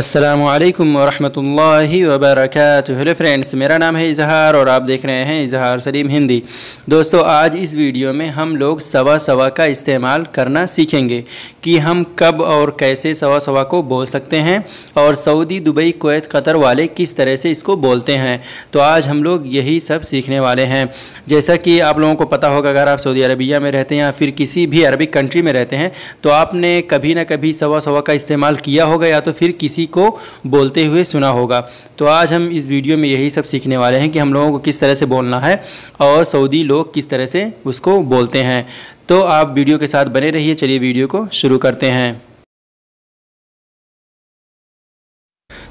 असलम वरहमतुल्लाहि वबरकatuह hello friends मेरा नाम है इजहार और आप देख रहे हैं इजहार सलीम हिंदी दोस्तों आज इस वीडियो में हम लोग सवा सवा का इस्तेमाल करना सीखेंगे कि हम कब और कैसे सवा सवा को बोल सकते हैं और सऊदी दुबई कोत कतर वाले किस तरह से इसको बोलते हैं तो आज हम लोग यही सब सीखने वाले हैं जैसा कि आप लोगों को पता होगा अगर आप सऊदी अरबिया में रहते हैं या फिर किसी भी अरबिक कंट्री में रहते हैं तो आपने कभी ना कभी सवा सवा का इस्तेमाल किया होगा या तो फिर किसी किसी को बोलते हुए सुना होगा तो आज हम इस वीडियो में यही सब सीखने वाले हैं कि हम लोगों को किस तरह से बोलना है और सऊदी लोग किस तरह से उसको बोलते हैं तो आप वीडियो के साथ बने रहिए चलिए वीडियो को शुरू करते हैं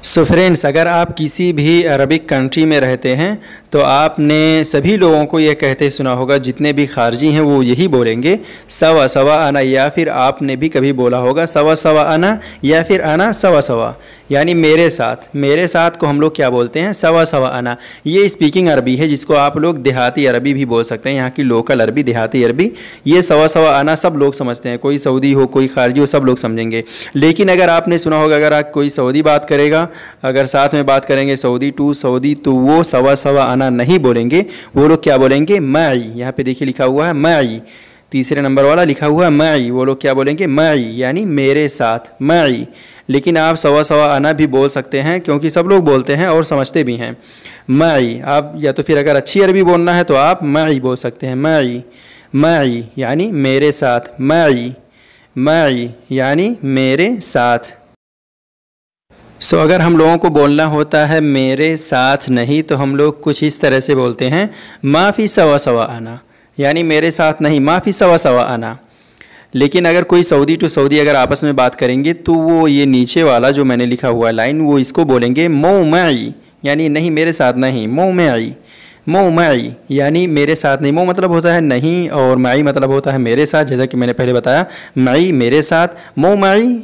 सो so फ्रेंड्स अगर आप किसी भी अरबिक कंट्री में रहते हैं तो आपने सभी लोगों को यह कहते सुना होगा जितने भी खारजी हैं वो यही बोलेंगे सवा सवा आना या फिर आपने भी कभी बोला होगा सवा सवा आना या फिर आना सवा सवा यानी मेरे साथ मेरे साथ को हम लोग क्या बोलते हैं सवा सवा आना ये स्पीकिंग अरबी है जिसको आप लोग देहाती अरबी भी बोल सकते हैं यहाँ की लोकल अरबी देहाती अरबी ये सवा सवा आना सब लोग समझते हैं कोई सऊदी हो कोई खारजी हो सब लोग समझेंगे लेकिन अगर आपने सुना होगा अगर आप कोई सऊदी बात करेगा अगर साथ में बात करेंगे सऊदी टू सऊदी तो वो सवा सवा आना नहीं बोलेंगे वो लोग क्या बोलेंगे आई यहाँ पे देखिए लिखा हुआ है आई तीसरे नंबर वाला लिखा हुआ है आई वो लोग क्या बोलेंगे मई यानी मेरे साथ आई लेकिन आप सवा सवा आना भी बोल सकते हैं क्योंकि सब लोग बोलते हैं और समझते भी हैं मई आप या तो फिर अगर अच्छी अरबी बोलना है तो आप मई बोल सकते हैं मैं मई यानी मेरे साथ मैं मई यानी मेरे साथ सो अगर हम लोगों को बोलना होता है मेरे साथ नहीं तो हम लोग कुछ इस तरह से बोलते हैं माफ़ी सवा सवा आना यानी मेरे साथ नहीं माफ़ी सवा सवा आना लेकिन अगर कोई सऊदी टू सऊदी अगर आपस में बात करेंगे तो वो ये नीचे वाला जो मैंने लिखा हुआ लाइन वो इसको बोलेंगे मऊ मई आई यानी नहीं मेरे साथ नहीं मऊ में आई मऊ मई आई यानी मेरे साथ नहीं मऊ मतलब होता है नहीं और माई मतलब होता है मेरे साथ जैसा कि मैंने पहले बताया मई मेरे साथ मऊ माई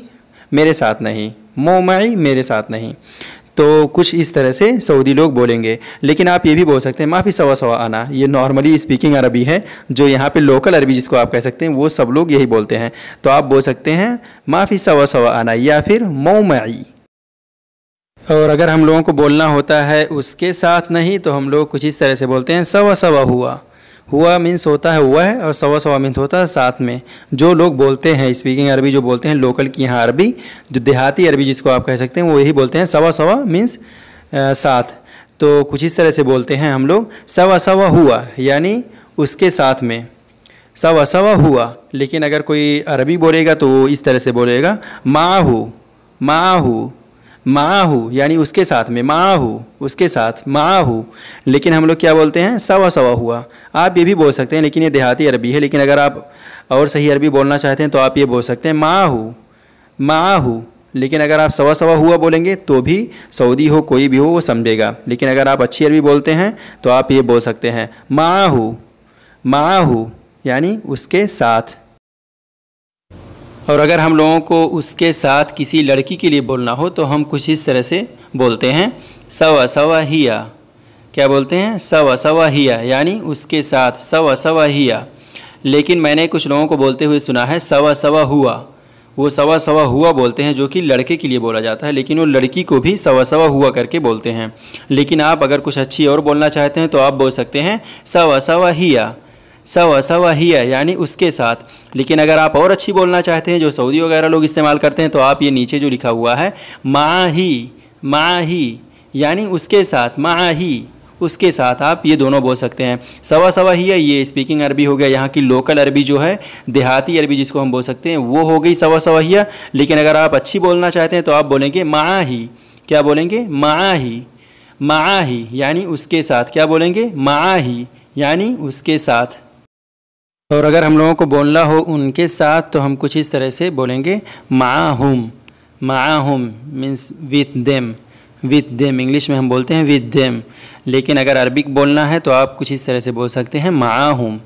मेरे साथ नहीं मोमई मेरे साथ नहीं तो कुछ इस तरह से सऊदी लोग बोलेंगे लेकिन आप ये भी बोल सकते हैं माफ़ी सवा सवा आना ये नॉर्मली स्पीकिंग अरबी है जो यहाँ पे लोकल अरबी जिसको आप कह सकते हैं वो सब लोग यही बोलते हैं तो आप बोल सकते हैं माफ़ी सवा सवा आना या फिर मोमई और अगर हम लोगों को बोलना होता है उसके साथ नहीं तो हम लोग कुछ इस तरह से बोलते हैं सवा सवा हुआ हुआ मीन्स होता है हुआ है और सवा सवा मीन्स होता है साथ में जो लोग बोलते हैं स्पीकिंग अरबी जो बोलते हैं लोकल की यहाँ अरबी जो देहाती अरबी जिसको आप कह सकते हैं वो यही बोलते हैं सवा सवा मीन्स साथ तो कुछ इस तरह से बोलते हैं हम लोग सवा सवा हुआ यानी उसके साथ में सवा सवा हुआ लेकिन अगर कोई अरबी बोलेगा तो वो इस तरह से बोलेगा माहू माहू माहू यानी उसके साथ में माहू उसके साथ माहू लेकिन हम लोग क्या बोलते हैं सवा सवा हुआ आप ये भी बोल सकते हैं लेकिन ये देहाती अरबी है लेकिन अगर आप और सही अरबी बोलना चाहते हैं तो आप ये बोल सकते हैं माहू माहू लेकिन अगर आप सवा सवा हुआ बोलेंगे तो भी सऊदी हो कोई भी हो वो समझेगा लेकिन अगर आप अच्छी अरबी बोलते हैं तो आप ये बोल सकते हैं माहू माहू यानी उसके साथ और अगर हम लोगों को उसके साथ किसी लड़की के लिए बोलना हो तो हम कुछ इस तरह से बोलते हैं सवा सवा हिया क्या बोलते हैं सवा सवा हिया यानी उसके साथ सवा सवा हिया लेकिन मैंने कुछ लोगों को बोलते हुए सुना है सवा सवा हुआ वो सवा सवा हुआ बोलते हैं जो कि लड़के के लिए बोला जाता है लेकिन वो लड़की को भी सवा सवा हुआ करके बोलते हैं लेकिन आप अगर कुछ अच्छी और बोलना चाहते हैं तो आप बोल सकते हैं सवा सवा हिया सवा सवा ही है यानी उसके साथ लेकिन अगर आप और अच्छी बोलना चाहते हैं जो सऊदी वगैरह लोग इस्तेमाल करते हैं तो आप ये नीचे जो लिखा हुआ है माही माही ही यानी उसके साथ माही ही उसके साथ आप ये दोनों बोल सकते हैं सवा सवा ही है ये स्पीकिंग अरबी हो गया यहाँ की लोकल अरबी जो है देहाती अरबी जिसको हम बोल सकते हैं वो हो गई सवा सवा ही लेकिन अगर आप अच्छी बोलना चाहते हैं तो आप बोलेंगे माही क्या बोलेंगे माही ही ही यानी उसके साथ क्या बोलेंगे माही यानी उसके साथ और अगर हम लोगों को बोलना हो उनके साथ तो हम कुछ इस तरह से बोलेंगे माहूम माहूम means with them with them English में हम बोलते हैं विथ देम लेकिन अगर अरबिक बोलना है तो आप कुछ इस तरह से बोल सकते हैं माहूम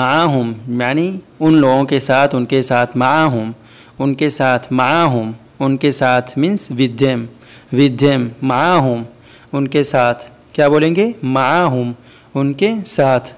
माहूम यानी उन लोगों के साथ उनके साथ माहूम उनके साथ माहूम उनके साथ means with them with them माहूम उनके साथ क्या बोलेंगे माहूम उनके साथ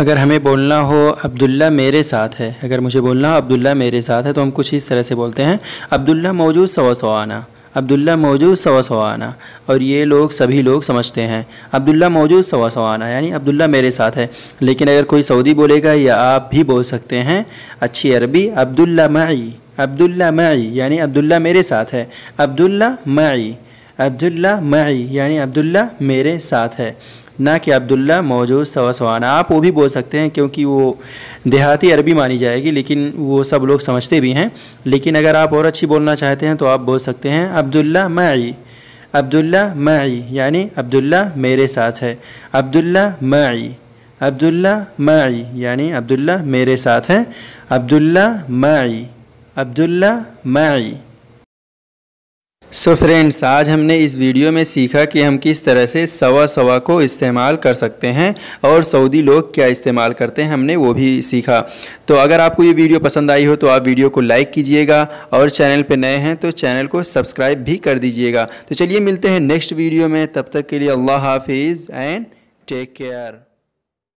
अगर हमें बोलना हो अब्दुल्ला मेरे साथ है अगर मुझे बोलना हो अब्दुल्ला मेरे साथ है तो हम कुछ इस तरह से बोलते हैं अब्दुल्ला मौजूद सवा सवाना अब्दुल्ला मौजूद सवा सवाना और ये लोग सभी लोग समझते हैं अब्दुल्ला मौजूद सवा सवाना यानी अब्दुल्ला मेरे साथ है लेकिन अगर कोई सऊदी बोलेगा या आप भी बोल सकते हैं अच्छी अरबी अब्दुल्ला मई अब्दुल्ला मई यानी अब्दुल्ला मेरे साथ है अब्दुल्ला मई अब्दुल्ला मई यानी अब्दुल्ला मेरे साथ है ना कि अब्दुल्ला मौजूद सवासवाना आप वो भी बोल सकते हैं क्योंकि वो देहाती अरबी मानी जाएगी लेकिन वो सब लोग समझते भी हैं लेकिन अगर आप और अच्छी बोलना चाहते हैं तो आप बोल सकते हैं अब्दुल्ला माई अब्दुल्ला मई यानी अब्दुल्ला मेरे साथ है अब्दुल्ला माई अब्दुल्ला मई यानी अब्दुल्ला मेरे साथ हैं Abdullah my Abdullah my so so friends आज हमने इस वीडियो में सीखा कि हम किस तरह से सवा सवा को इस्तेमाल कर सकते हैं और सऊदी लोग क्या इस्तेमाल करते हैं हमने वो भी सीखा तो अगर आपको ये वीडियो पसंद आई हो तो आप वीडियो को लाइक कीजिएगा और चैनल पर नए हैं तो चैनल को सब्सक्राइब भी कर दीजिएगा तो चलिए मिलते हैं नेक्स्ट वीडियो में तब तक के लिए अल्लाह हाफिज़ एंड टेक केयर